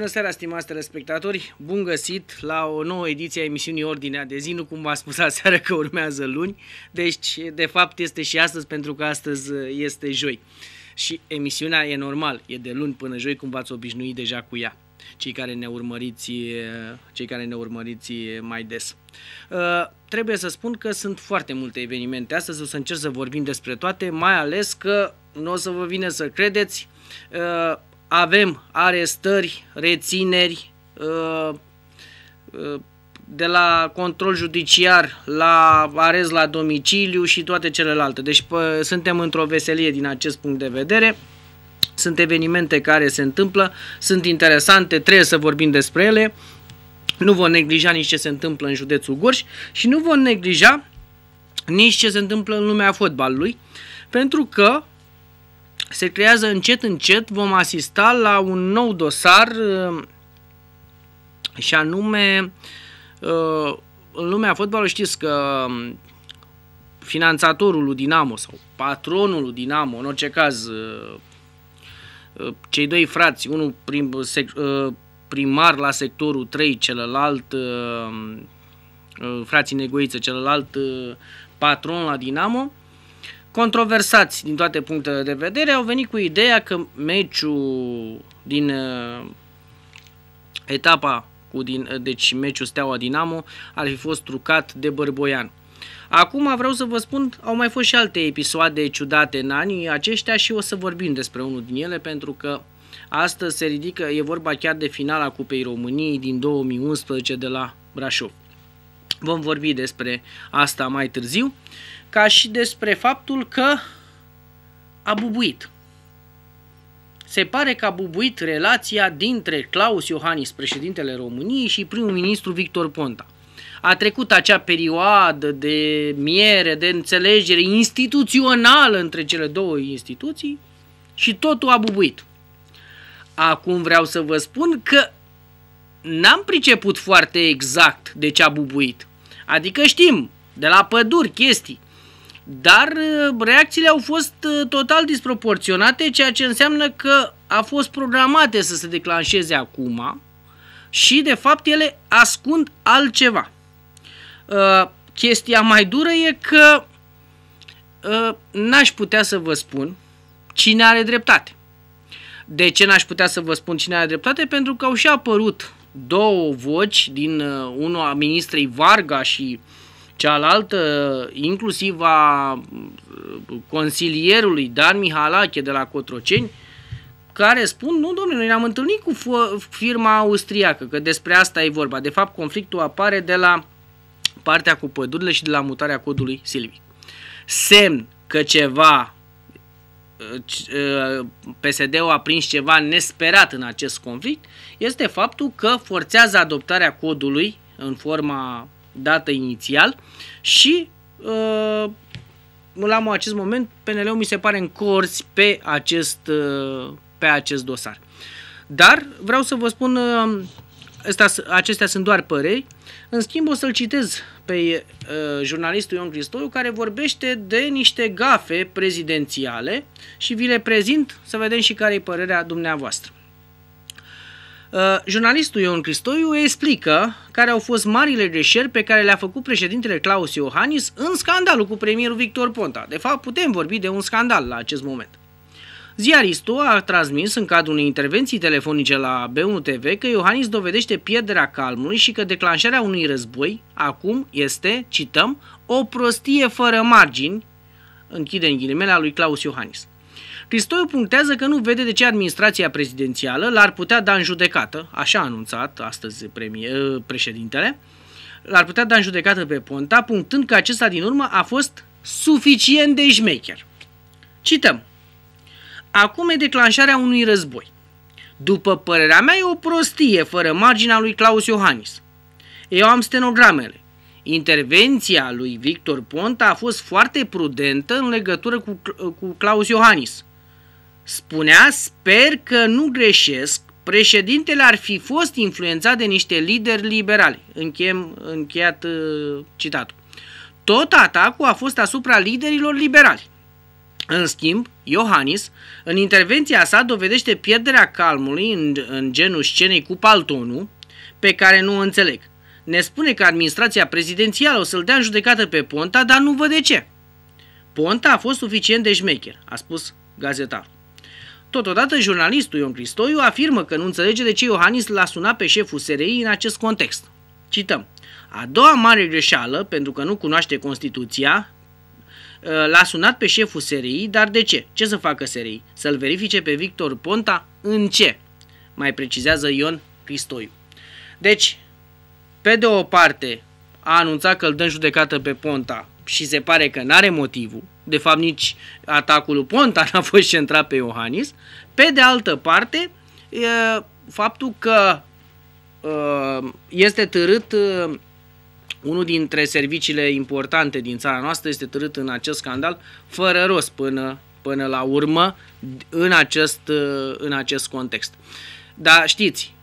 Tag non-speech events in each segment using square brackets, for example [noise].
Bună seara, stimați telespectatori! Bun găsit la o nouă ediție a emisiunii Ordinea de zi, nu cum v a spus aseară că urmează luni, deci de fapt este și astăzi pentru că astăzi uh, este joi. Și emisiunea e normal, e de luni până joi cum v-ați obișnuit deja cu ea, cei care ne urmăriți, uh, cei care ne urmăriți uh, mai des. Uh, trebuie să spun că sunt foarte multe evenimente astăzi, o să încerc să vorbim despre toate, mai ales că nu o să vă vine să credeți, uh, avem arestări, rețineri, uh, uh, de la control judiciar la arest la domiciliu și toate celelalte. Deci pă, suntem într-o veselie din acest punct de vedere. Sunt evenimente care se întâmplă, sunt interesante, trebuie să vorbim despre ele. Nu vom neglija nici ce se întâmplă în județul Gorj și nu vom neglija nici ce se întâmplă în lumea fotbalului, pentru că se creează încet, încet, vom asista la un nou dosar uh, și anume uh, în lumea fotbalului știți că um, finanțatorul lui Dinamo sau patronul lui Dinamo, în orice caz uh, cei doi frați, unul prim, primar la sectorul 3, celălalt frații Negoiță, celălalt patron la Dinamo, controversați din toate punctele de vedere, au venit cu ideea că meciul din uh, etapa cu din, uh, deci meciul Steaua Dinamo ar fi fost trucat de Bărboian. Acum vreau să vă spun, au mai fost și alte episoade ciudate în anii aceștia și o să vorbim despre unul din ele pentru că astăzi se ridică, e vorba chiar de finala Cupei României din 2011 de la Brașov. Vom vorbi despre asta mai târziu. Uh, ca și despre faptul că a bubuit. Se pare că a bubuit relația dintre Claus Iohannis, președintele României, și primul ministru Victor Ponta. A trecut acea perioadă de miere, de înțelegere instituțională între cele două instituții și totul a bubuit. Acum vreau să vă spun că n-am priceput foarte exact de ce a bubuit. Adică știm, de la păduri, chestii. Dar uh, reacțiile au fost uh, total disproporționate, ceea ce înseamnă că a fost programate să se declanșeze acum și, de fapt, ele ascund altceva. Uh, chestia mai dură e că n-aș putea să vă spun cine are dreptate. De ce n-aș putea să vă spun cine are dreptate? Pentru că au și apărut două voci din unul a ministrei Varga și uh, cealaltă, inclusiv a uh, consilierului Dan Mihalache de la Cotroceni, care spun, nu domnule, noi ne-am întâlnit cu firma austriacă, că despre asta e vorba. De fapt, conflictul apare de la partea cu pădurile și de la mutarea codului silvic. Semn că ceva uh, uh, PSD-ul a prins ceva nesperat în acest conflict este faptul că forțează adoptarea codului în forma dată inițial și uh, la acest moment PNL-ul mi se pare în cors pe acest, uh, pe acest dosar. Dar vreau să vă spun, asta uh, acestea sunt doar păreri, în schimb o să-l citez pe uh, jurnalistul Ion Cristoiu care vorbește de niște gafe prezidențiale și vi le prezint să vedem și care e părerea dumneavoastră. Uh, jurnalistul Ion Cristoiu explică care au fost marile greșeli pe care le-a făcut președintele Claus Iohannis în scandalul cu premierul Victor Ponta. De fapt, putem vorbi de un scandal la acest moment. Ziaristul a transmis în cadrul unei intervenții telefonice la B1 TV că Iohannis dovedește pierderea calmului și că declanșarea unui război acum este, cităm, o prostie fără margini, închide în ghilimele a lui Claus Iohannis. Cristoiu punctează că nu vede de ce administrația prezidențială l-ar putea da în judecată, așa a anunțat astăzi premier, ă, președintele, l-ar putea da în judecată pe Ponta, punctând că acesta din urmă a fost suficient de șmecher. Cităm. Acum e declanșarea unui război. După părerea mea, e o prostie fără marginea lui Claus Iohannis. Eu am stenogramele. Intervenția lui Victor Ponta a fost foarte prudentă în legătură cu, cu Claus Iohannis. Spunea, sper că nu greșesc, președintele ar fi fost influențat de niște lideri liberali. Încheiem, încheiat uh, citatul. Tot atacul a fost asupra liderilor liberali. În schimb, Iohannis, în intervenția sa, dovedește pierderea calmului în, în genul scenei cu paltonul, pe care nu o înțeleg. Ne spune că administrația prezidențială o să-l dea în judecată pe Ponta, dar nu văd de ce. Ponta a fost suficient de șmecher, a spus gazetarul. Totodată, jurnalistul Ion Cristoiu afirmă că nu înțelege de ce Iohannis l-a sunat pe șeful SRI în acest context. Cităm. A doua mare greșeală, pentru că nu cunoaște Constituția, ă, l-a sunat pe șeful SRI, dar de ce? Ce să facă SRI? Să-l verifice pe Victor Ponta în ce? Mai precizează Ion Cristoiu. Deci, pe de o parte, a anunțat că îl dă în judecată pe Ponta și se pare că n-are motivul, de fapt nici atacul lui Ponta n-a fost centrat pe Iohannis, pe de altă parte, faptul că este târât unul dintre serviciile importante din țara noastră este târât în acest scandal fără rost până, până la urmă în acest, în acest context. Dar știți,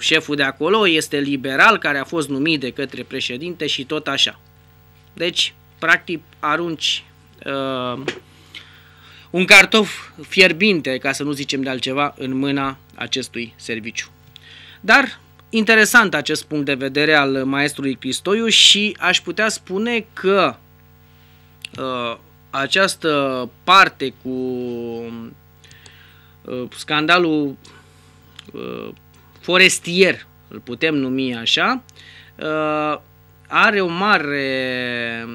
șeful de acolo este liberal care a fost numit de către președinte și tot așa. Deci, practic arunci uh, un cartof fierbinte, ca să nu zicem de altceva, în mâna acestui serviciu. Dar interesant acest punct de vedere al maestrului Cristoiu și aș putea spune că uh, această parte cu uh, scandalul uh, forestier, îl putem numi așa, uh, are o mare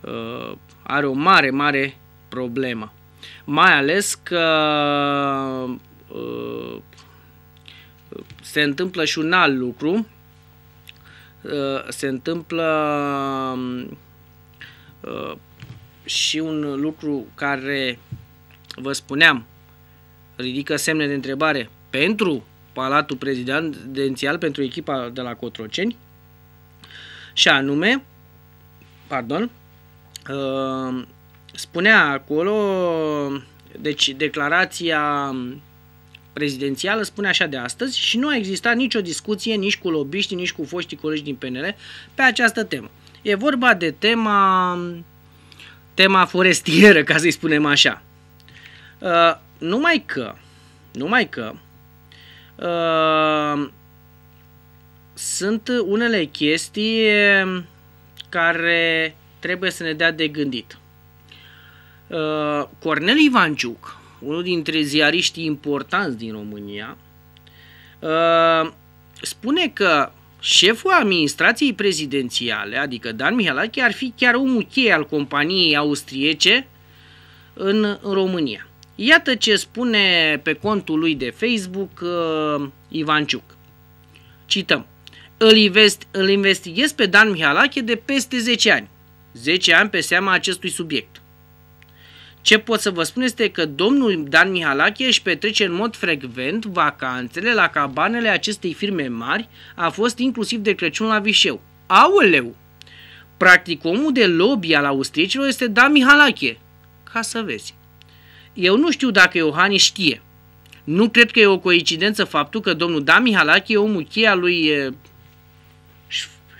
uh, are o mare, mare problemă. Mai ales că uh, se întâmplă și un alt lucru. Uh, se întâmplă uh, și un lucru care, vă spuneam, ridică semne de întrebare pentru Palatul Prezidențial, pentru echipa de la Cotroceni, și anume, pardon, uh, spunea acolo, deci declarația prezidențială spune așa de astăzi și nu a existat nicio discuție nici cu lobiști, nici cu foștii colegi din PNL pe această temă. E vorba de tema, tema forestieră, ca să-i spunem așa. Uh, numai că, numai că, uh, sunt unele chestii ehm, care trebuie să ne dea de gândit. Uh, Cornel Ivanciuc, unul dintre ziariștii importanți din România, uh, spune că șeful administrației prezidențiale, adică Dan Mihalache, ar fi chiar omul cheie al companiei austriece în România. Iată ce spune pe contul lui de Facebook uh, Ivanciuc. Cităm îl, invest, îl investighez pe Dan Mihalache de peste 10 ani. 10 ani pe seama acestui subiect. Ce pot să vă spun este că domnul Dan Mihalache își petrece în mod frecvent vacanțele la cabanele acestei firme mari, a fost inclusiv de Crăciun la Vișeu. Aoleu! Practic, omul de lobby al austriecilor este Dan Mihalache. Ca să vezi. Eu nu știu dacă Iohannis știe. Nu cred că e o coincidență faptul că domnul Dan Mihalache e omul cheia lui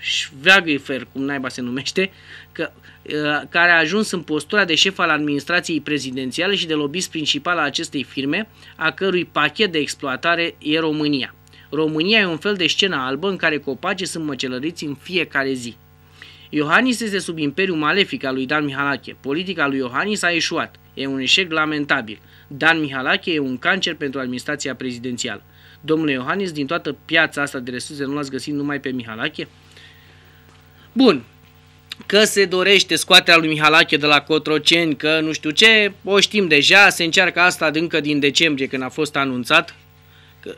Schwagifer, cum naiba se numește, că, ă, care a ajuns în postura de șef al administrației prezidențiale și de lobbyist principal al acestei firme, a cărui pachet de exploatare e România. România e un fel de scenă albă în care copacii sunt măcelăriți în fiecare zi. Iohannis este sub imperiu malefic al lui Dan Mihalache. Politica lui Iohannis a eșuat. E un eșec lamentabil. Dan Mihalache e un cancer pentru administrația prezidențială domnule Iohannis, din toată piața asta de resurse nu l-ați găsit numai pe Mihalache? Bun, că se dorește scoaterea lui Mihalache de la Cotroceni, că nu știu ce, o știm deja, se încearcă asta încă din decembrie când a fost anunțat, că,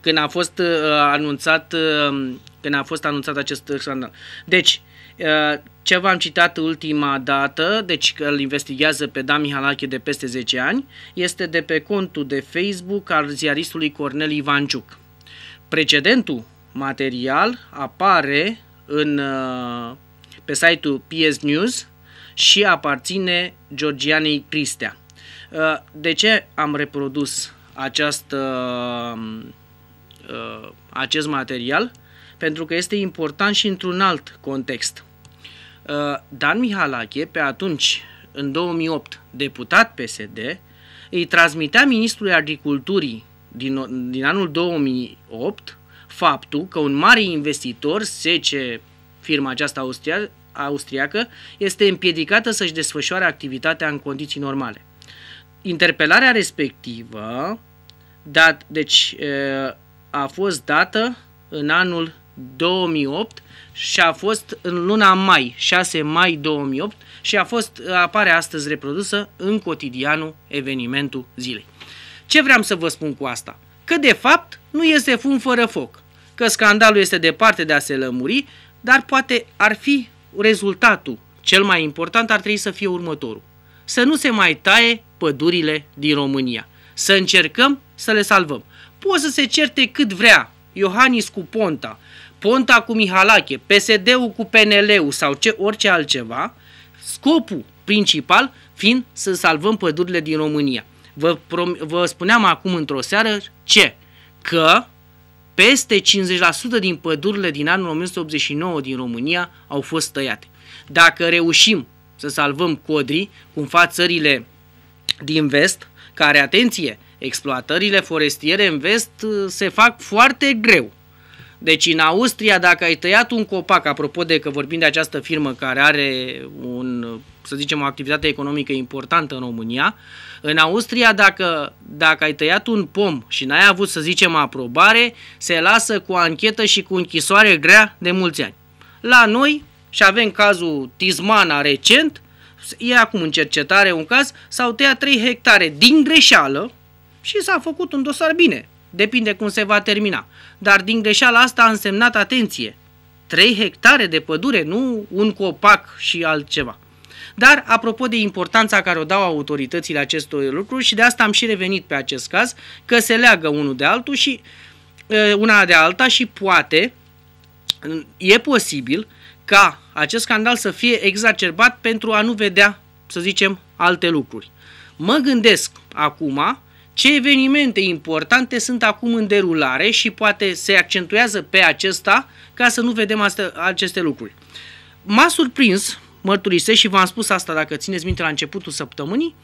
când a fost uh, anunțat uh, când a fost anunțat acest scandal. Deci, uh, ce v-am citat ultima dată, deci că îl investigează pe Dan Mihalache de peste 10 ani, este de pe contul de Facebook al ziaristului Cornel Ivanciuc. Precedentul material apare în, uh, pe site-ul PS News și aparține Georgianei Cristea. Uh, de ce am reprodus această, uh, acest material? Pentru că este important și într-un alt context – Uh, Dan Mihalache, pe atunci, în 2008, deputat PSD, îi transmitea ministrului agriculturii din, din anul 2008 faptul că un mare investitor, SECE, firma aceasta austria, austriacă, este împiedicată să-și desfășoare activitatea în condiții normale. Interpelarea respectivă dat, deci, uh, a fost dată în anul 2008 și a fost în luna mai, 6 mai 2008 și a fost, apare astăzi reprodusă în cotidianul evenimentul zilei. Ce vreau să vă spun cu asta? Că de fapt nu este fum fără foc, că scandalul este departe de a se lămuri, dar poate ar fi rezultatul cel mai important ar trebui să fie următorul. Să nu se mai taie pădurile din România. Să încercăm să le salvăm. Poți să se certe cât vrea Iohannis cu Ponta, Ponta cu Mihalache, PSD-ul cu PNL-ul sau ce, orice altceva, scopul principal fiind să salvăm pădurile din România. Vă, prom- vă spuneam acum într-o seară ce? Că peste 50% din pădurile din anul 1989 din România au fost tăiate. Dacă reușim să salvăm codrii, cum fac țările din vest, care, atenție, exploatările forestiere în vest se fac foarte greu. Deci în Austria, dacă ai tăiat un copac, apropo de că vorbim de această firmă care are un, să zicem, o activitate economică importantă în România, în Austria, dacă, dacă ai tăiat un pom și n-ai avut, să zicem, aprobare, se lasă cu anchetă și cu închisoare grea de mulți ani. La noi, și avem cazul Tizmana recent, e acum în cercetare un caz, s-au tăiat 3 hectare din greșeală și s-a făcut un dosar bine depinde cum se va termina. Dar din greșeala asta a însemnat atenție. 3 hectare de pădure, nu un copac și altceva. Dar, apropo de importanța care o dau autoritățile acestor lucruri, și de asta am și revenit pe acest caz, că se leagă unul de altul și una de alta și poate, e posibil ca acest scandal să fie exacerbat pentru a nu vedea, să zicem, alte lucruri. Mă gândesc acum ce evenimente importante sunt acum în derulare și poate se accentuează pe acesta ca să nu vedem astea, aceste lucruri. M-a surprins, mărturisesc și v-am spus asta dacă țineți minte la începutul săptămânii,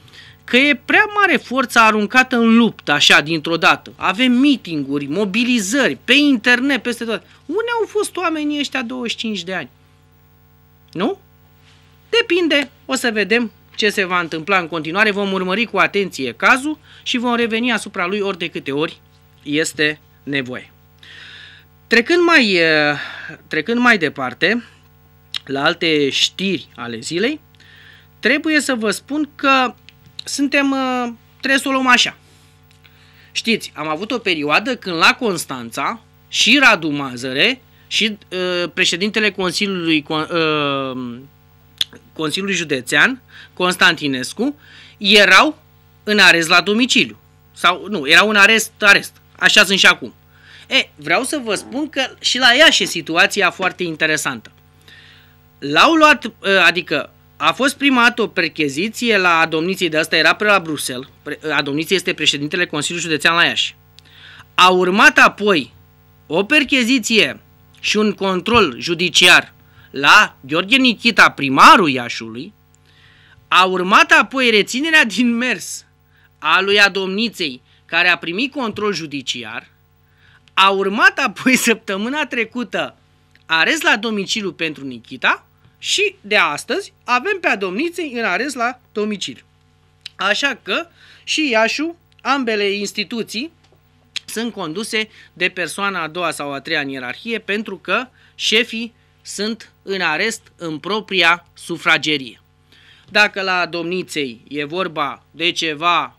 că e prea mare forța aruncată în luptă, așa, dintr-o dată. Avem mitinguri, mobilizări, pe internet, peste tot. Unde au fost oamenii ăștia 25 de ani? Nu? Depinde, o să vedem ce se va întâmpla în continuare, vom urmări cu atenție cazul și vom reveni asupra lui ori de câte ori este nevoie. Trecând mai, eh, trecând mai departe, la alte știri ale zilei, trebuie să vă spun că suntem, eh, trebuie să o luăm așa. Știți, am avut o perioadă când la Constanța și Radu Mazăre și uh, președintele Consiliului uh, Consiliului Județean, Constantinescu, erau în arest la domiciliu. Sau, nu, erau în arest, arest. Așa sunt și acum. E, vreau să vă spun că și la ea și situația foarte interesantă. L-au luat, adică a fost primat o percheziție la domniții de asta era pe la Bruxelles. A este președintele Consiliului Județean la Iași. A urmat apoi o percheziție și un control judiciar la Gheorghe Nichita, primarul Iașului, a urmat apoi reținerea din mers a lui Adomniței, care a primit control judiciar, a urmat apoi [laughs] săptămâna trecută arest la domiciliu pentru Nichita și de astăzi avem pe Adomniței în arest la domiciliu. Așa că și Iașu, ambele instituții, sunt conduse de persoana a doua sau a treia în ierarhie pentru că șefii sunt în arest în propria sufragerie. Dacă la domniței e vorba de ceva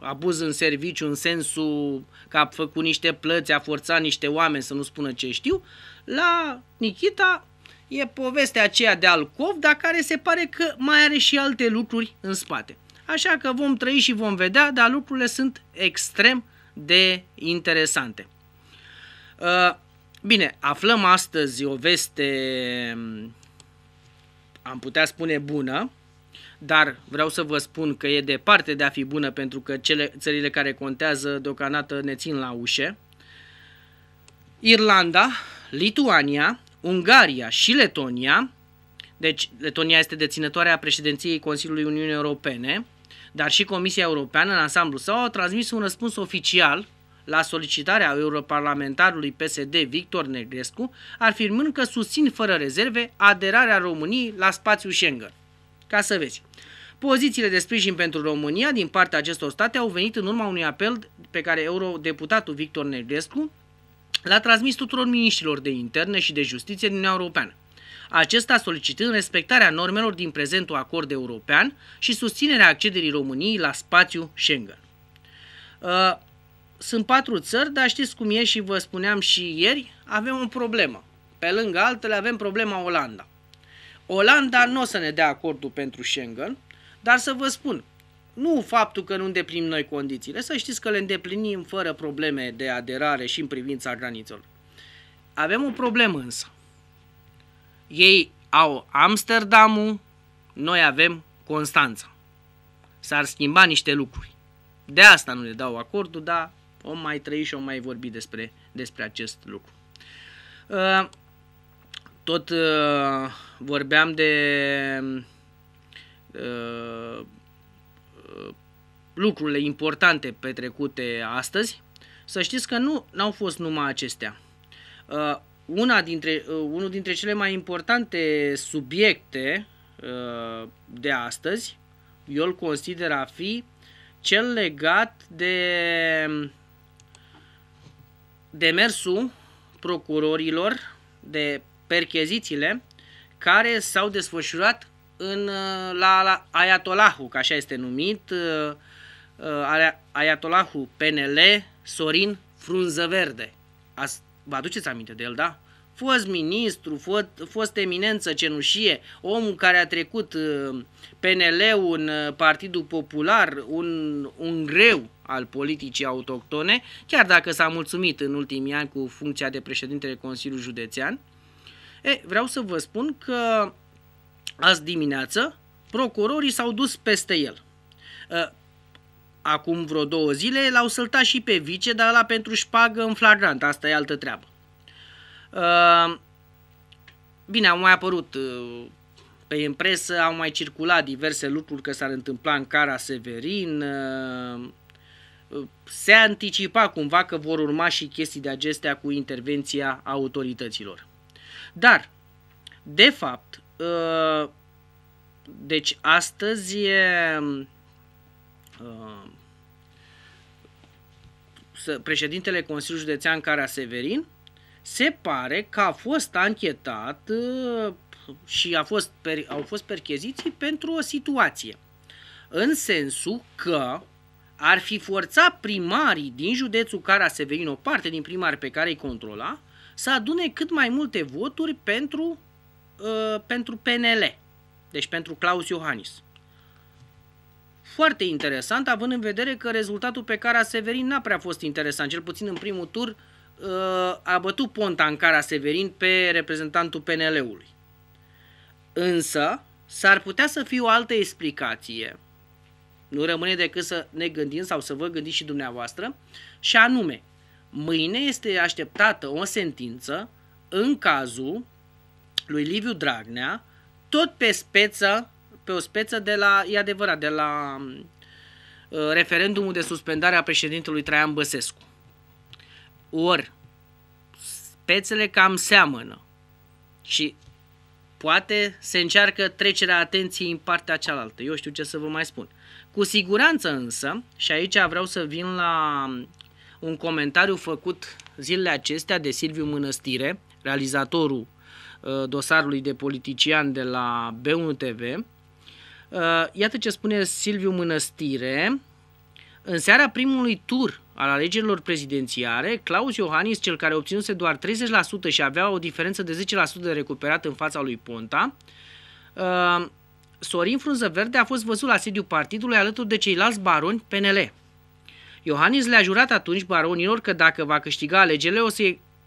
abuz în serviciu în sensul că a făcut niște plăți, a forțat niște oameni să nu spună ce știu, la Nikita e povestea aceea de alcov, dar care se pare că mai are și alte lucruri în spate. Așa că vom trăi și vom vedea, dar lucrurile sunt extrem de interesante. Uh, Bine, aflăm astăzi o veste, mm, am putea spune bună, dar vreau să vă spun că e departe de a fi bună pentru că cele, țările care contează deocamdată ne țin la ușe. Irlanda, Lituania, Ungaria și Letonia, deci Letonia este deținătoarea a președinției Consiliului Uniunii Europene, dar și Comisia Europeană în ansamblu s au transmis un răspuns oficial la solicitarea europarlamentarului PSD Victor Negrescu, afirmând că susțin fără rezerve aderarea României la spațiul Schengen. Ca să vezi. Pozițiile de sprijin pentru România din partea acestor state au venit în urma unui apel pe care eurodeputatul Victor Negrescu l-a transmis tuturor miniștrilor de interne și de justiție din Uniunea Europeană. Acesta solicitând respectarea normelor din prezentul acord european și susținerea accederii României la spațiul Schengen. Uh, sunt patru țări, dar știți cum e și vă spuneam și ieri, avem o problemă. Pe lângă altele avem problema Olanda. Olanda nu o să ne dea acordul pentru Schengen, dar să vă spun, nu faptul că nu îndeplinim noi condițiile, să știți că le îndeplinim fără probleme de aderare și în privința granițelor. Avem o problemă însă. Ei au Amsterdamul, noi avem Constanța. S-ar schimba niște lucruri. De asta nu le dau acordul, dar Om mai trăi și om mai vorbi despre, despre acest lucru. Uh, tot uh, vorbeam de uh, lucrurile importante petrecute astăzi. Să știți că nu au fost numai acestea. Una dintre, unul dintre cele mai importante subiecte de astăzi, eu îl consider a fi cel legat de demersul procurorilor de perchezițiile care s-au desfășurat în, uh, la, la Ayatollahul, ca așa este numit, uh, uh, Ayatollahul PNL Sorin Frunză Verde. Ați, vă aduceți aminte de el, da? Fost ministru, fost, fost eminență cenușie, omul care a trecut PNL-ul în Partidul Popular, un, un greu, al politicii autohtone, chiar dacă s-a mulțumit în ultimii ani cu funcția de președintele Consiliului Județean. E, vreau să vă spun că azi dimineață procurorii s-au dus peste el. Acum vreo două zile l-au săltat și pe vice, dar la pentru șpagă în flagrant, asta e altă treabă. Bine, au mai apărut pe impresă, au mai circulat diverse lucruri că s-ar întâmpla în Cara Severin, se anticipa cumva că vor urma și chestii de acestea cu intervenția autorităților. Dar, de fapt, ă, deci astăzi ă, președintele Consiliului Județean Cara Severin se pare că a fost anchetat ă, și a fost, au fost percheziții pentru o situație. În sensul că ar fi forțat primarii din județul Severin, o parte din primari pe care îi controla, să adune cât mai multe voturi pentru, uh, pentru PNL, deci pentru Claus Iohannis. Foarte interesant, având în vedere că rezultatul pe care a Severin n-a prea fost interesant, cel puțin în primul tur uh, a bătut Ponta în cara Severin pe reprezentantul PNL-ului. Însă, s-ar putea să fie o altă explicație – nu rămâne decât să ne gândim sau să vă gândiți și dumneavoastră și anume, mâine este așteptată o sentință în cazul lui Liviu Dragnea, tot pe speță, pe o speță de la, e adevărat, de la uh, referendumul de suspendare a președintelui Traian Băsescu. Ori, spețele cam seamănă și poate se încearcă trecerea atenției în partea cealaltă. Eu știu ce să vă mai spun. Cu siguranță însă, și aici vreau să vin la un comentariu făcut zilele acestea de Silviu Mănăstire, realizatorul uh, dosarului de politician de la B1 TV. Uh, iată ce spune Silviu Mănăstire. În seara primului tur al alegerilor prezidențiare, Claus Iohannis, cel care obținuse doar 30% și avea o diferență de 10% de recuperat în fața lui Ponta, uh, Sorin Frunză Verde a fost văzut la sediul partidului alături de ceilalți baroni PNL. Iohannis le-a jurat atunci baronilor că dacă va câștiga alegerile, o să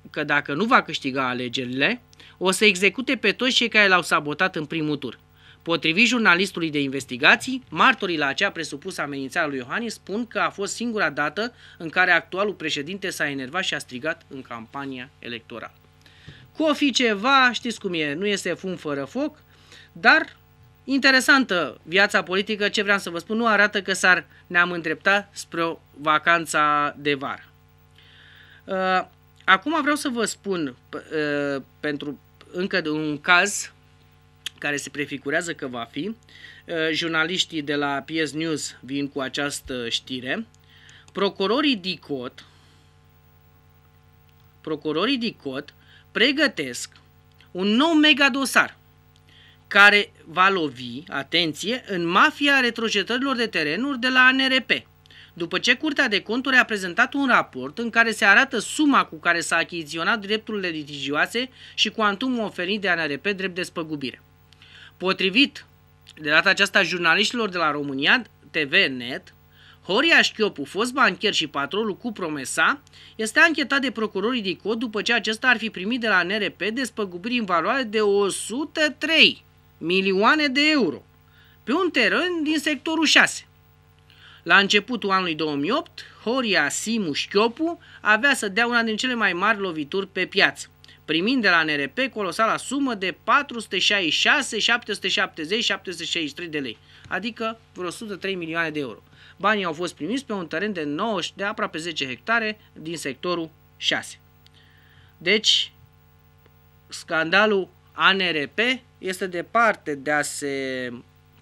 că dacă nu va câștiga alegerile, o să execute pe toți cei care l-au sabotat în primul tur. Potrivit jurnalistului de investigații, martorii la acea presupusă amenințare lui Iohannis spun că a fost singura dată în care actualul președinte s-a enervat și a strigat în campania electorală. Cu o fi ceva, știți cum e, nu este fum fără foc, dar Interesantă viața politică, ce vreau să vă spun, nu arată că s-ar ne-am îndrepta spre o vacanța de vară. Uh, acum vreau să vă spun uh, pentru încă un caz care se prefigurează că va fi. Uh, jurnaliștii de la PS News vin cu această știre. Procurorii DICOT, procurorii DICOT pregătesc un nou megadosar care va lovi, atenție, în mafia retrocetărilor de terenuri de la ANRP. După ce Curtea de Conturi a prezentat un raport în care se arată suma cu care s-a achiziționat drepturile litigioase și cuantumul oferit de ANRP drept de spăgubire. Potrivit de data aceasta jurnaliștilor de la România TV Net, Horia Șchiopu, fost bancher și patrolul cu promesa, este anchetat de procurorii DICO după ce acesta ar fi primit de la NRP despăgubiri în valoare de 103 milioane de euro pe un teren din sectorul 6. La începutul anului 2008, Horia Simu Șchiopu avea să dea una din cele mai mari lovituri pe piață, primind de la NRP colosala sumă de 466, 770, 763 de lei, adică vreo 103 milioane de euro. Banii au fost primiți pe un teren de, 9, de aproape 10 hectare din sectorul 6. Deci, scandalul ANRP este departe de a se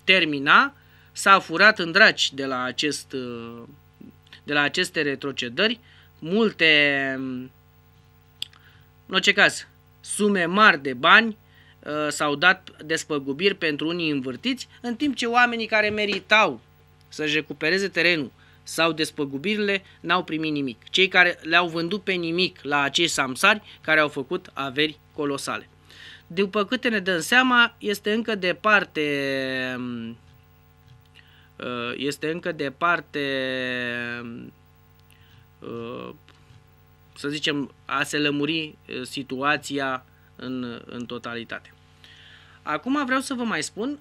termina, s-a furat în draci de la, acest, de la aceste retrocedări, multe, în orice caz, sume mari de bani uh, s-au dat despăgubiri pentru unii învârtiți, în timp ce oamenii care meritau să-și recupereze terenul sau despăgubirile n-au primit nimic. Cei care le-au vândut pe nimic la acei samsari care au făcut averi colosale. După câte ne dăm seama, este încă departe uh, este încă departe uh, să zicem, a se lămuri uh, situația în, în totalitate. Acum vreau să vă mai spun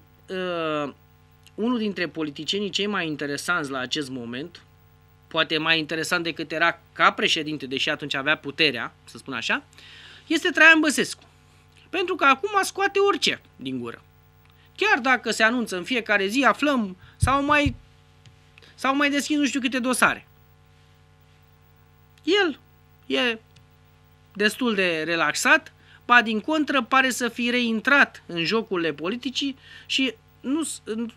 unul dintre politicienii cei mai interesanți la acest moment, poate mai interesant decât era ca președinte, deși atunci avea puterea, să spun așa, este Traian Băsescu pentru că acum scoate orice din gură. Chiar dacă se anunță în fiecare zi, aflăm sau mai, sau mai deschid nu știu câte dosare. El e destul de relaxat, ba din contră pare să fi reintrat în jocurile politicii și nu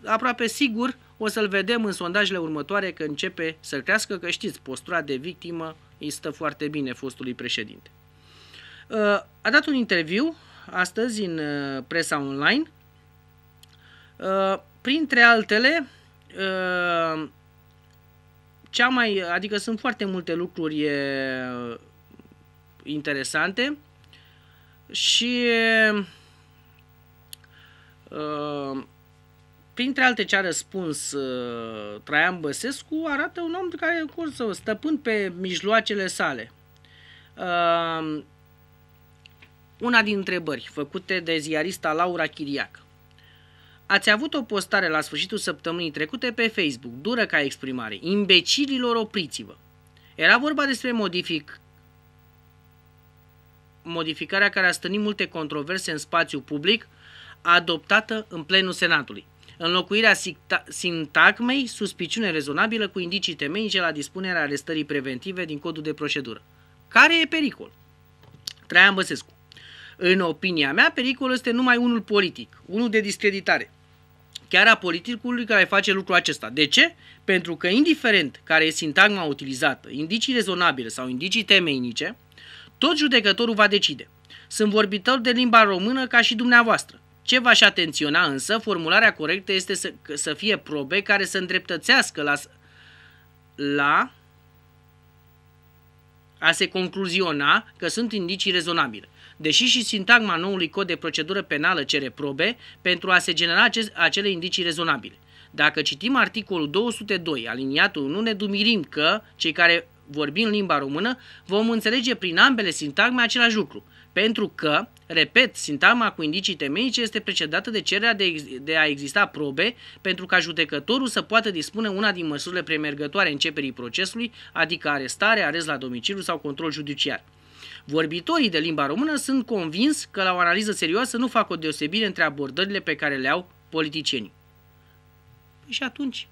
aproape sigur o să-l vedem în sondajele următoare că începe să crească, că știți, postura de victimă îi stă foarte bine fostului președinte. Uh, a dat un interviu astăzi în uh, presa online. Uh, printre altele, uh, cea mai, adică sunt foarte multe lucruri interesante și printre alte ce a răspuns Traian Băsescu arată un om care, cum să stăpân pe mijloacele sale una din întrebări făcute de ziarista Laura Chiriac. Ați avut o postare la sfârșitul săptămânii trecute pe Facebook, dură ca exprimare, imbecililor opriți-vă. Era vorba despre modific... modificarea care a stănit multe controverse în spațiu public, adoptată în plenul Senatului. Înlocuirea sintagmei suspiciune rezonabilă cu indicii temenice la dispunerea arestării preventive din codul de procedură. Care e pericol? Traian Băsescu în opinia mea, pericolul este numai unul politic, unul de discreditare chiar a politicului care face lucrul acesta. De ce? Pentru că, indiferent care e sintagma utilizată, indicii rezonabile sau indicii temeinice, tot judecătorul va decide. Sunt vorbitori de limba română ca și dumneavoastră. Ce v-aș atenționa însă, formularea corectă este să, să fie probe care să îndreptățească la, la a se concluziona că sunt indicii rezonabile. Deși și sintagma noului cod de procedură penală cere probe pentru a se genera acele indicii rezonabile. Dacă citim articolul 202, aliniatul 1, ne dumirim că cei care vorbim limba română vom înțelege prin ambele sintagme același lucru. Pentru că, repet, sintagma cu indicii temeice este precedată de cererea de, de a exista probe pentru ca judecătorul să poată dispune una din măsurile premergătoare începerii procesului, adică arestare, arest la domiciliu sau control judiciar. Vorbitorii de limba română sunt convins că la o analiză serioasă nu fac o deosebire între abordările pe care le au politicienii. Păi și atunci,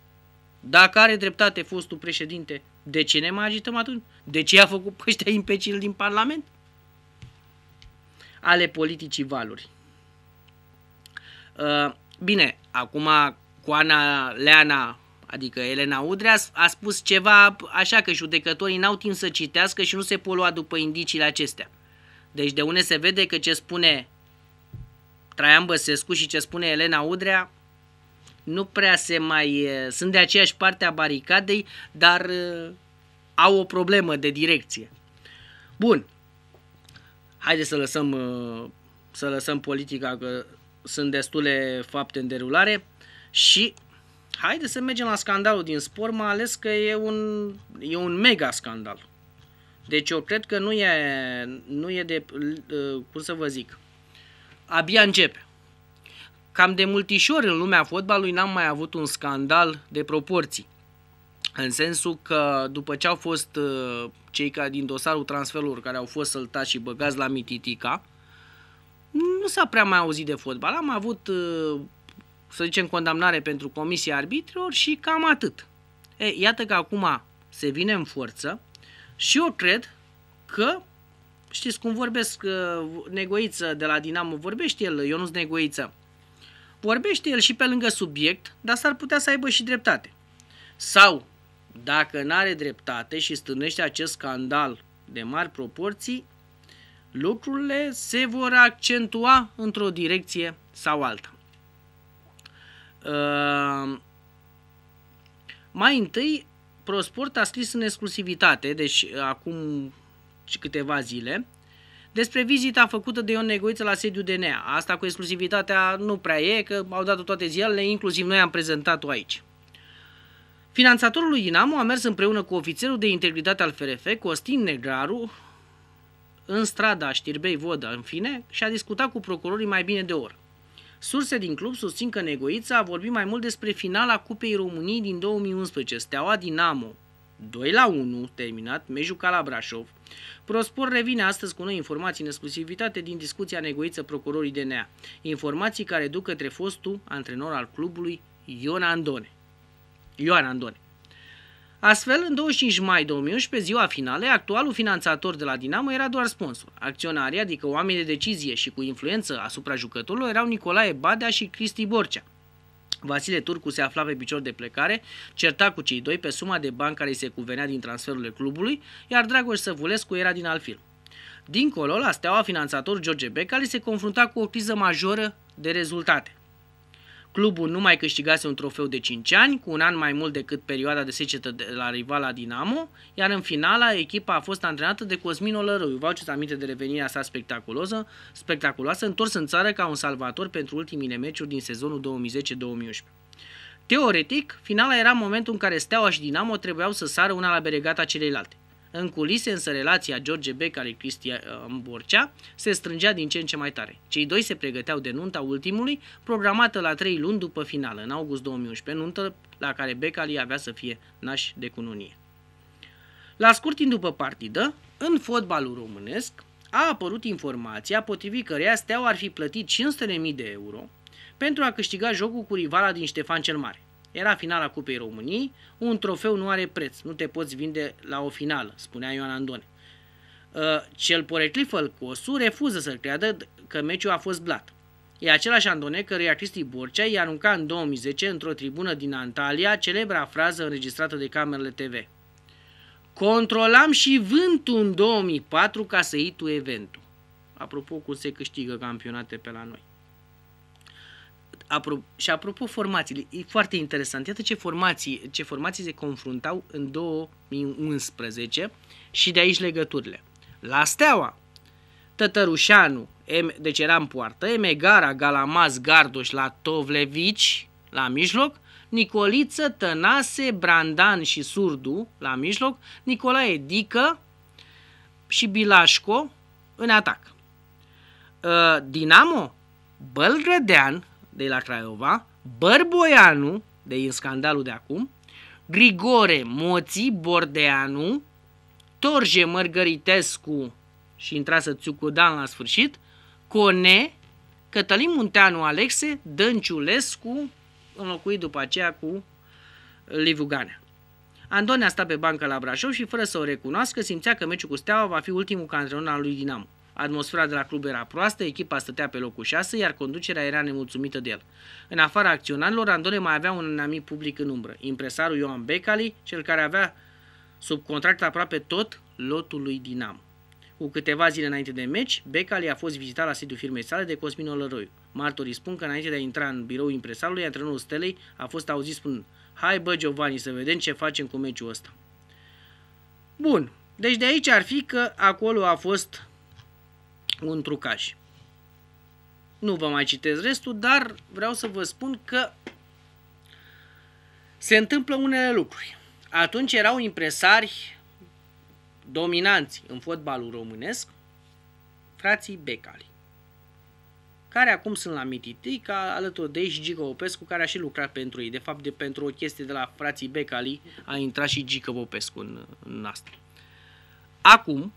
dacă are dreptate fostul președinte, de ce ne mai agităm atunci? De ce a făcut pe ăștia imbecil din Parlament? Ale politicii valuri. Uh, bine, acum Coana Leana Adică Elena Udrea a spus ceva așa că judecătorii n-au timp să citească și nu se pot lua după indiciile acestea. Deci de unde se vede că ce spune Traian Băsescu și ce spune Elena Udrea nu prea se mai... sunt de aceeași parte a baricadei, dar au o problemă de direcție. Bun. Haideți să lăsăm, să lăsăm politica, că sunt destule fapte în derulare și Haideți să mergem la scandalul din sport, mai ales că e un, e un mega scandal. Deci eu cred că nu e, nu e de, uh, cum să vă zic, abia începe. Cam de multișor în lumea fotbalului n-am mai avut un scandal de proporții. În sensul că după ce au fost uh, cei ca din dosarul transferurilor care au fost săltați și băgați la Mititica, nu s-a prea mai auzit de fotbal. Am avut uh, să zicem, condamnare pentru comisia arbitrilor și cam atât. E, iată că acum se vine în forță și eu cred că, știți cum vorbesc, uh, Negoiță de la Dinamo, vorbește el, Ionuț Negoiță, vorbește el și pe lângă subiect, dar s-ar putea să aibă și dreptate. Sau, dacă nu are dreptate și stânește acest scandal de mari proporții, lucrurile se vor accentua într-o direcție sau alta. Ehm, mai întâi, ProSport a scris în exclusivitate, deci uh, acum câteva zile, despre vizita făcută de Ion Negoiță la sediul DNA. Asta cu exclusivitatea nu prea e, că au dat-o toate ziarele, inclusiv noi am prezentat-o aici. Finanțatorul lui Dinamo a mers împreună cu ofițerul de integritate al FRF, Costin Negraru, în strada Știrbei Vodă, în fine, și a discutat cu procurorii mai bine de o oră. Surse din club susțin că Negoița a vorbit mai mult despre finala Cupei României din 2011, Steaua Dinamo, 2 la 1, terminat, meciul ca la Brașov. Prospor revine astăzi cu noi informații în exclusivitate din discuția negoiță procurorii DNA. Informații care duc către fostul antrenor al clubului Ion Andone. Ioan Andone. Astfel, în 25 mai 2011, ziua finale, actualul finanțator de la Dinamo era doar sponsor. Acționarii, adică oameni de decizie și cu influență asupra jucătorilor, erau Nicolae Badea și Cristi Borcea. Vasile Turcu se afla pe picior de plecare, certa cu cei doi pe suma de bani care îi se cuvenea din transferurile clubului, iar Dragoș Săvulescu era din alt film. Dincolo, la steaua finanțator George Becali se confrunta cu o criză majoră de rezultate. Clubul nu mai câștigase un trofeu de 5 ani, cu un an mai mult decât perioada de secetă de la rivala Dinamo, iar în finala echipa a fost antrenată de Cosmin Olărău. Vă aduceți aminte de revenirea sa spectaculoasă, spectaculoasă, întors în țară ca un salvator pentru ultimile meciuri din sezonul 2010-2011. Teoretic, finala era momentul în care Steaua și Dinamo trebuiau să sară una la beregata celelalte. În culise, însă, relația George Becali Cristian uh, Borcea se strângea din ce în ce mai tare. Cei doi se pregăteau de nunta ultimului, programată la trei luni după finală, în august 2011, nuntă la care Becali avea să fie naș de cununie. La scurt timp după partidă, în fotbalul românesc, a apărut informația potrivit căreia Steaua ar fi plătit 500.000 de euro pentru a câștiga jocul cu rivala din Ștefan cel Mare. Era finala Cupei României, un trofeu nu are preț, nu te poți vinde la o finală, spunea Ioan Andone. Uh, cel poreclif al Cosu refuză să creadă că meciul a fost blat. E același Andone căruia Cristi Borcea i arunca în 2010 într-o tribună din Antalya celebra frază înregistrată de camerele TV. Controlam și vântul în 2004 ca să iei tu eventul. Apropo, cum se câștigă campionate pe la noi apro- și apropo formațiile, e foarte interesant. Iată ce formații, ce formații se confruntau în 2011 și de aici legăturile. La Steaua, Tătărușanu, M, deci era în poartă, Emegara, Galamaz, Gardoș, la Tovlevici, la mijloc, Nicoliță, Tănase, Brandan și Surdu, la mijloc, Nicolae Dică și Bilașco în atac. Ă, Dinamo, Bălgrădean, de la Craiova, Bărboianu, de în scandalul de acum, Grigore Moți, Bordeanu, Torje Mărgăritescu și intrasă Țucudan la sfârșit, Cone, Cătălin Munteanu Alexe, Dănciulescu, înlocuit după aceea cu Liviu Ganea. Andone a stat pe bancă la Brașov și fără să o recunoască simțea că meciul cu Steaua va fi ultimul ca al lui Dinamo. Atmosfera de la club era proastă, echipa stătea pe locul 6, iar conducerea era nemulțumită de el. În afara acționarilor, Andone mai avea un anumit public în umbră, impresarul Ioan Becali, cel care avea sub contract aproape tot lotul lui Dinamo. Cu câteva zile înainte de meci, Becali a fost vizitat la sediul firmei sale de Cosmin Olăroi. Martorii spun că înainte de a intra în birou impresarului, antrenorul Stelei a fost auzit spunând Hai bă Giovanni, să vedem ce facem cu meciul ăsta. Bun, deci de aici ar fi că acolo a fost un trucaș. Nu vă mai citesc restul, dar vreau să vă spun că se întâmplă unele lucruri. Atunci erau impresari dominanți în fotbalul românesc, frații Becali, care acum sunt la Mititica, alături de ei și Gică Popescu, care a și lucrat pentru ei. De fapt, de pentru o chestie de la frații Becali a intrat și Gică Popescu în, în asta. Acum,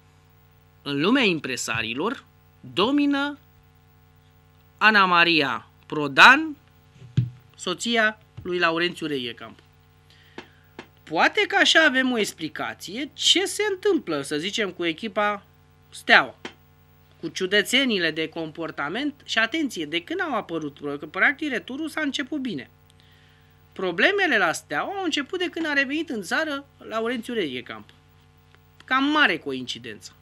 în lumea impresarilor, domină Ana Maria Prodan, soția lui Laurențiu Reiecamp. Poate că așa avem o explicație ce se întâmplă, să zicem, cu echipa Steaua, cu ciudățenile de comportament și atenție, de când au apărut, că practic returul s-a început bine. Problemele la Steaua au început de când a revenit în țară Laurențiu Reiecamp. Cam mare coincidență.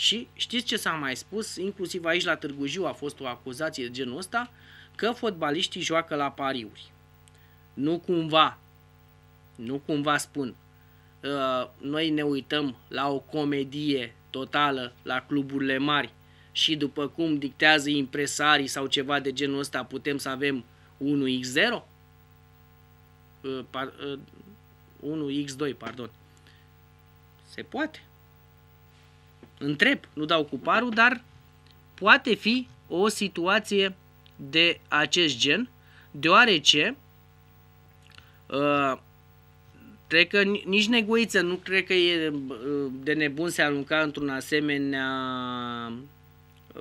Și știți ce s-a mai spus? Inclusiv aici la Târgu Jiu a fost o acuzație de genul ăsta că fotbaliștii joacă la pariuri. Nu cumva, nu cumva spun, uh, noi ne uităm la o comedie totală la cluburile mari și după cum dictează impresarii sau ceva de genul ăsta putem să avem 1x0? 1x2, uh, uh, pardon. Se poate întreb, nu dau cu parul, dar poate fi o situație de acest gen, deoarece uh, cred că nici negoiță nu cred că e uh, de nebun să arunca într-un asemenea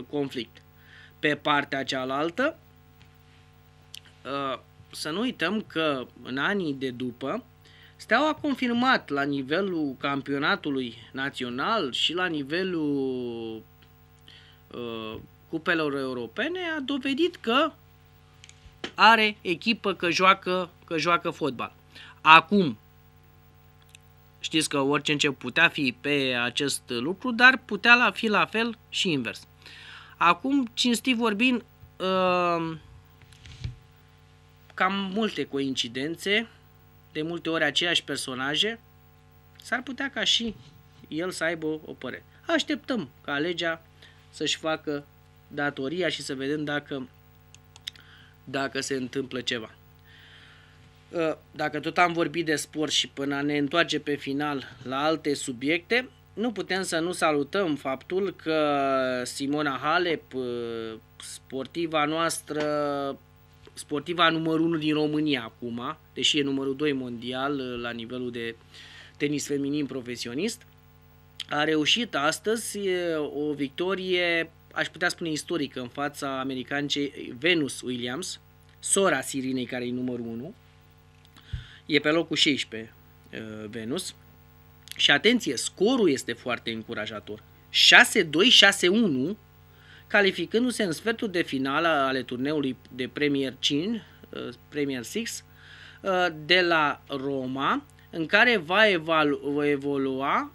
conflict. Pe partea cealaltă, uh, să nu uităm că în anii de după, Steaua a confirmat la nivelul campionatului național și la nivelul uh, cupelor europene, a dovedit că are echipă că joacă, că joacă fotbal. Acum, știți că orice încep putea fi pe acest lucru, dar putea la fi la fel și invers. Acum, cinstit vorbind, uh, cam multe coincidențe de multe ori aceiași personaje, s-ar putea ca și el să aibă o, o părere. Așteptăm ca legea să-și facă datoria și să vedem dacă, dacă se întâmplă ceva. Ă, dacă tot am vorbit de sport și până ne întoarce pe final la alte subiecte, nu putem să nu salutăm faptul că Simona Halep, ă, sportiva noastră sportiva numărul 1 din România acum, deși e numărul 2 mondial uh, la nivelul de tenis feminin profesionist, a reușit astăzi uh, o victorie, aș putea spune istorică, în fața americancei Venus Williams, sora Sirinei, care e numărul 1. E pe locul 16 uh, Venus. Și atenție, scorul este foarte încurajator. 6 2 1 calificându-se în sfertul de finală ale turneului de Premier 5, uh, Premier 6, uh, de la Roma, în care va evolua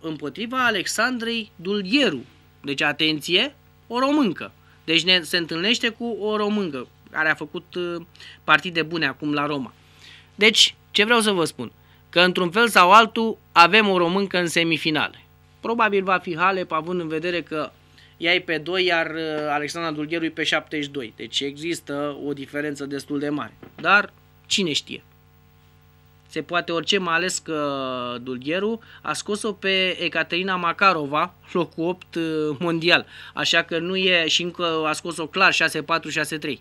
împotriva Alexandrei Dulgheru. Deci, atenție, o româncă. Deci ne, se întâlnește cu o româncă care a făcut uh, partide bune acum la Roma. Deci, ce vreau să vă spun? Că într-un fel sau altul avem o româncă în semifinale. Probabil va fi Halep, având în vedere că ea uh, e pe 2, iar Alexandra Dulgheru e pe 72. Deci există o diferență destul de mare. Dar cine știe? Se poate orice, mai ales că Dulgheru a scos-o pe Ecaterina Makarova, locul 8 uh, mondial. Așa că nu e și încă a scos-o clar 6-4-6-3.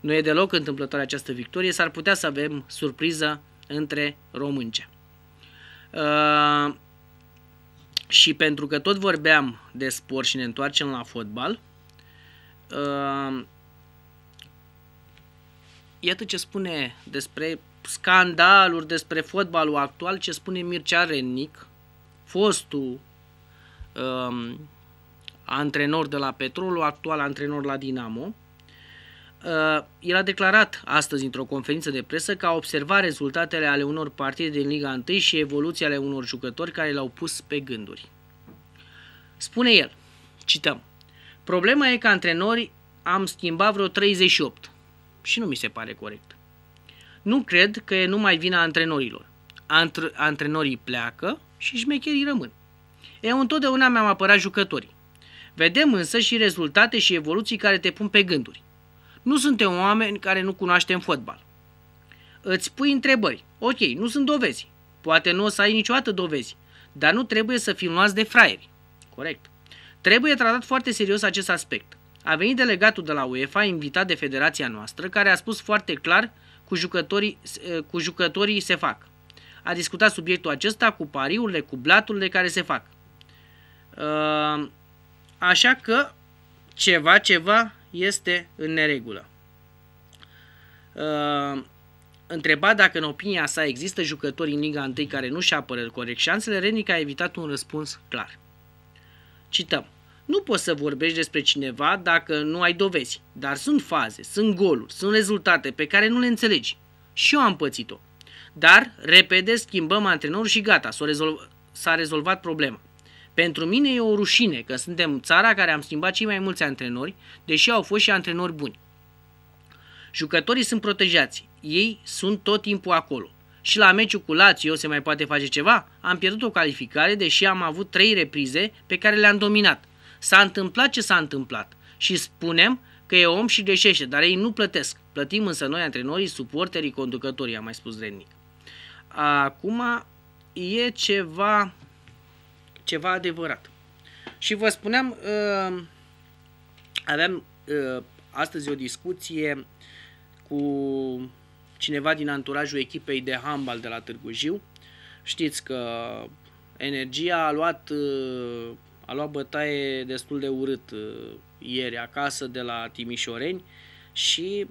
Nu e deloc întâmplătoare această victorie, s-ar putea să avem surpriză între românce. Uh, și pentru că tot vorbeam de sport și ne întoarcem la fotbal, uh, iată ce spune despre scandaluri, despre fotbalul actual, ce spune Mircea Renic, fostul uh, antrenor de la Petrolul, actual antrenor la Dinamo, Uh, el a declarat astăzi într-o conferință de presă că a observat rezultatele ale unor partide din Liga 1 și evoluția ale unor jucători care l-au pus pe gânduri. Spune el, cităm, Problema e că antrenori am schimbat vreo 38 și nu mi se pare corect. Nu cred că e numai vina antrenorilor. Antr- antrenorii pleacă și șmecherii rămân. Eu întotdeauna mi-am apărat jucătorii. Vedem însă și rezultate și evoluții care te pun pe gânduri. Nu suntem oameni care nu cunoaștem fotbal. Îți pui întrebări. Ok, nu sunt dovezi. Poate nu o să ai niciodată dovezi. Dar nu trebuie să fim luați de fraieri. Corect. Trebuie tratat foarte serios acest aspect. A venit delegatul de la UEFA, invitat de federația noastră, care a spus foarte clar cu jucătorii, eh, cu jucătorii se fac. A discutat subiectul acesta cu pariurile, cu blaturile care se fac. Ehm, așa că ceva, ceva este în neregulă. Uh, întrebat dacă în opinia sa există jucători în Liga 1 care nu și apără corect șansele, Renic a evitat un răspuns clar. Cităm. Nu poți să vorbești despre cineva dacă nu ai dovezi, dar sunt faze, sunt goluri, sunt rezultate pe care nu le înțelegi. Și eu am pățit-o. Dar, repede, schimbăm antrenor și gata, s-a, rezolv- s-a rezolvat problema. Pentru mine e o rușine că suntem țara care am schimbat cei mai mulți antrenori, deși au fost și antrenori buni. Jucătorii sunt protejați, ei sunt tot timpul acolo. Și la meciul cu Lazio se mai poate face ceva? Am pierdut o calificare, deși am avut trei reprize pe care le-am dominat. S-a întâmplat ce s-a întâmplat și spunem că e om și greșește, dar ei nu plătesc. Plătim însă noi, antrenorii, suporterii, conducătorii, am mai spus Rennic. Acum e ceva ceva adevărat. Și vă spuneam, uh, aveam uh, astăzi o discuție cu cineva din anturajul echipei de handbal de la Târgu Jiu. Știți că energia a luat, uh, a luat bătaie destul de urât ieri acasă de la Timișoreni și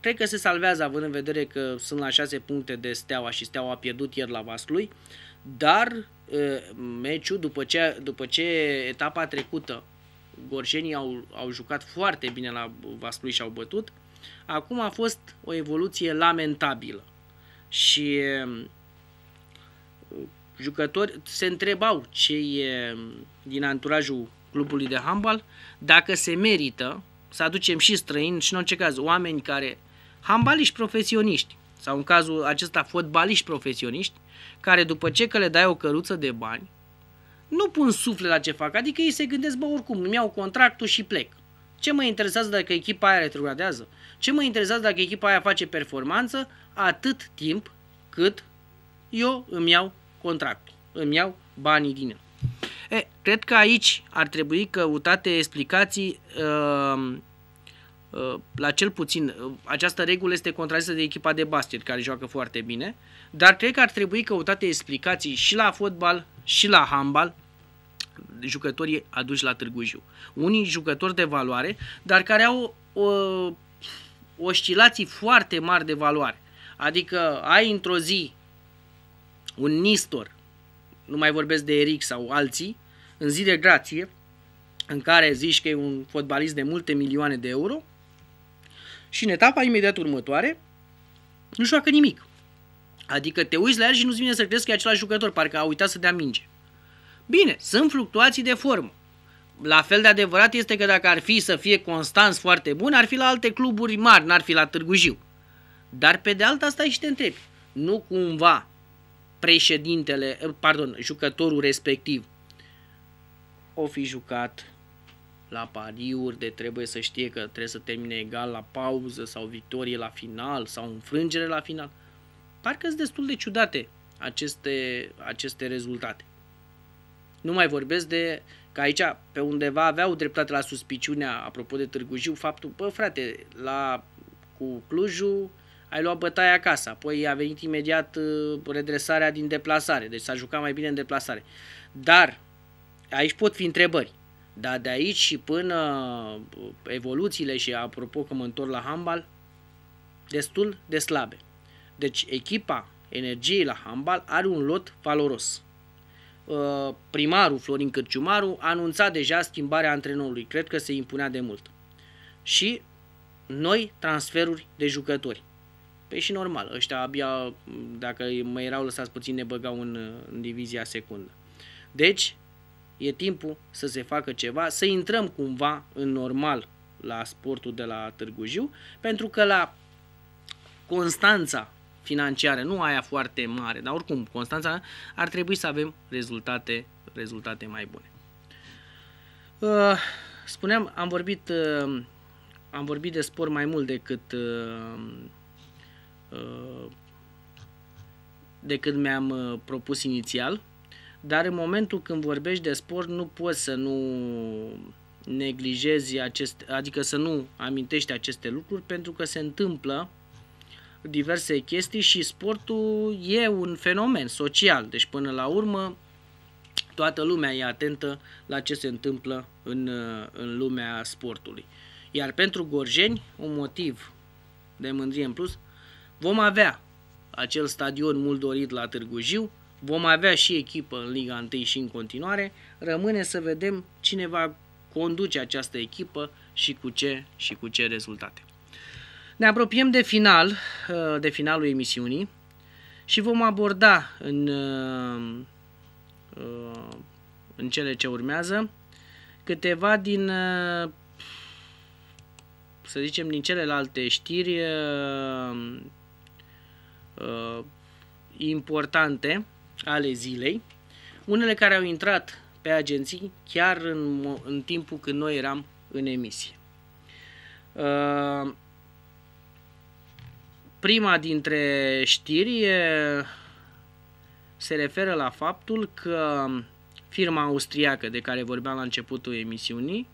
cred că se salvează având în vedere că sunt la 6 puncte de Steaua și Steaua a pierdut ieri la Vaslui, dar meciul după ce, după ce etapa trecută gorșenii au, au jucat foarte bine la Vaslui și au bătut, acum a fost o evoluție lamentabilă. Și jucători se întrebau ce e din anturajul clubului de handbal dacă se merită să aducem și străini și în orice caz oameni care handbaliști profesioniști sau în cazul acesta fotbaliști profesioniști, care după ce că le dai o căruță de bani, nu pun suflet la ce fac, adică ei se gândesc, bă, oricum, îmi iau contractul și plec. Ce mă interesează dacă echipa aia retrogradează? Ce mă interesează dacă echipa aia face performanță atât timp cât eu îmi iau contractul, îmi iau banii din el. E, cred că aici ar trebui căutate explicații uh, Uh, la cel puțin, uh, această regulă este contrazisă de echipa de basket, care joacă foarte bine, dar cred că ar trebui căutate explicații și la fotbal, și la handbal, jucătorii aduși la Târgu Jiu. Unii jucători de valoare, dar care au o, uh, oscilații foarte mari de valoare. Adică ai într-o zi un Nistor, nu mai vorbesc de Eric sau alții, în zi de grație, în care zici că e un fotbalist de multe milioane de euro, și în etapa imediat următoare nu joacă nimic. Adică te uiți la el și nu-ți vine să crezi că e același jucător, parcă a uitat să dea minge. Bine, sunt fluctuații de formă. La fel de adevărat este că dacă ar fi să fie constant foarte bun, ar fi la alte cluburi mari, n-ar fi la Târgu Jiu. Dar pe de alta stai și te întrebi, nu cumva președintele, pardon, jucătorul respectiv o fi jucat la pariuri, de trebuie să știe că trebuie să termine egal la pauză sau victorie la final sau înfrângere la final. Parcă sunt destul de ciudate aceste, aceste rezultate. Nu mai vorbesc de că aici pe undeva aveau dreptate la suspiciunea, apropo de Târgu Jiu, faptul, bă frate, la, cu Clujul ai luat bătaia acasă, apoi a venit imediat uh, redresarea din deplasare, deci s-a jucat mai bine în deplasare. Dar aici pot fi întrebări. Dar de aici și până uh, evoluțiile și apropo că mă întorc la handbal, destul de slabe. Deci echipa energiei la handbal are un lot valoros. Uh, primarul Florin Cârciumaru anunța deja schimbarea antrenorului, cred că se impunea de mult. Și noi transferuri de jucători. Păi și normal, ăștia abia, mm, dacă mai erau lăsați puțin, ne băgau în, uh, în divizia secundă. Deci, e timpul să se facă ceva, să intrăm cumva în normal la sportul de la Târgu Jiu, pentru că la Constanța financiară, nu aia foarte mare, dar oricum Constanța ar trebui să avem rezultate, rezultate mai bune. Uh, spuneam, am vorbit, uh, am vorbit de sport mai mult decât uh, decât mi-am propus inițial dar în momentul când vorbești de sport nu poți să nu neglijezi acest, adică să nu amintești aceste lucruri pentru că se întâmplă diverse chestii și sportul e un fenomen social, deci până la urmă toată lumea e atentă la ce se întâmplă în, în lumea sportului. Iar pentru gorjeni, un motiv de mândrie în plus, vom avea acel stadion mult dorit la Târgu Jiu, Vom avea și echipă în Liga 1 și în continuare. Rămâne să vedem cine va conduce această echipă și cu ce și cu ce rezultate. Ne apropiem de final, uh, de finalul emisiunii și vom aborda în, uh, uh, în cele ce urmează câteva din să zicem din celelalte știri importante ale zilei, unele care au intrat pe agenții chiar în, în timpul când noi eram în emisie. Uh, prima dintre știri se referă la faptul că firma austriacă de care vorbeam la începutul emisiunii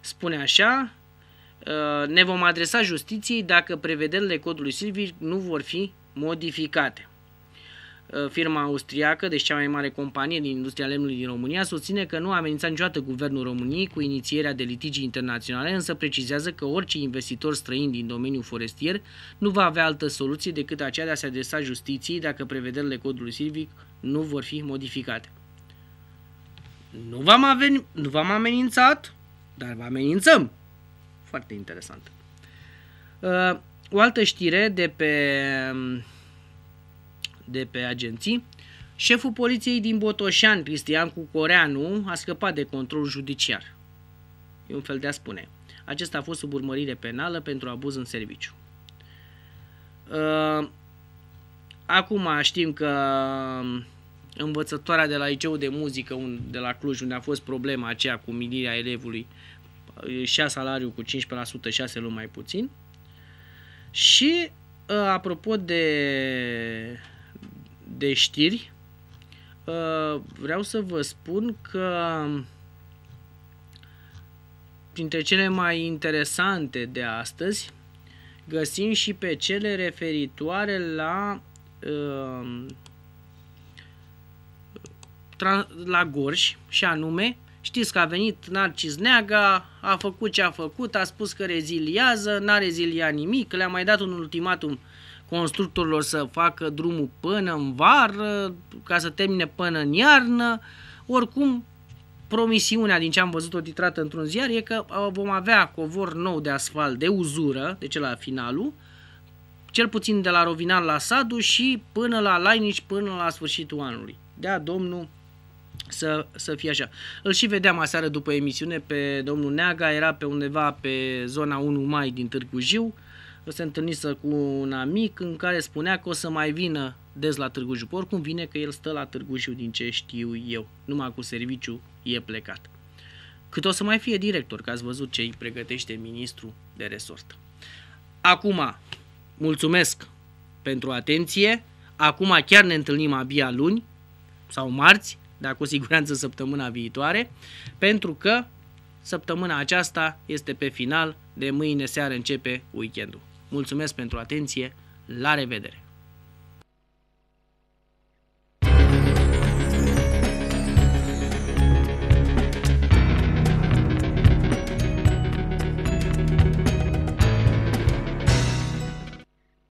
spune așa, uh, ne vom adresa justiției dacă prevederile codului silvic nu vor fi modificate. Eh, firma austriacă, deci cea mai mare companie din industria lemnului din România, susține că nu a amenințat niciodată guvernul României cu inițierea de litigii internaționale, însă precizează că orice investitor străin din domeniul forestier nu va avea altă soluție decât aceea de a se adresa justiției dacă prevederile codului silvic nu vor fi modificate. Nu v-am, aven- nu v-am amenințat, dar vă amenințăm. Foarte interesant. Uh, o altă știre de pe mm, de pe agenții, șeful poliției din Botoșan, Cristian Cucoreanu, a scăpat de control judiciar. E un fel de a spune. Acesta a fost sub urmărire penală pentru abuz în serviciu. Uh, acum știm că um, învățătoarea de la liceu de muzică de la Cluj, unde a fost problema aceea cu minirea elevului, uh, și a salariul cu 15%, 6 luni mai puțin. Și uh, apropo de de știri, uh, vreau să vă spun că printre cele mai interesante de astăzi găsim și pe cele referitoare la uh, la Gorj și anume Știți că a venit Narcis Neaga, a făcut ce a făcut, a spus că reziliază, n-a reziliat nimic, le-a mai dat un ultimatum constructorilor să facă drumul până în vară, ca să termine până în iarnă. Oricum, promisiunea din ce am văzut o titrată într-un ziar e că uh, vom avea covor nou de asfalt de uzură, de deci la finalul, cel puțin de la Rovinal la Sadu și până la Lainici, până la sfârșitul anului. Da, domnul să, să fie așa. Îl și vedeam aseară după emisiune pe domnul Neaga, era pe undeva pe zona 1 mai din Târgu Jiu, uh, se întâlnise cu un amic în care spunea că o să mai vină des la Târgu Jiu. Oricum vine că el stă la Târgu Jiu din ce știu eu. Numai cu serviciu e plecat. Cât o să mai fie director, că ați văzut ce îi pregătește ministrul de resort. Acum, mulțumesc pentru atenție. Acum chiar ne întâlnim abia luni sau marți, dar cu siguranță săptămâna viitoare, pentru că săptămâna aceasta este pe final, de mâine seară începe weekendul. Mulțumesc pentru atenție, la revedere!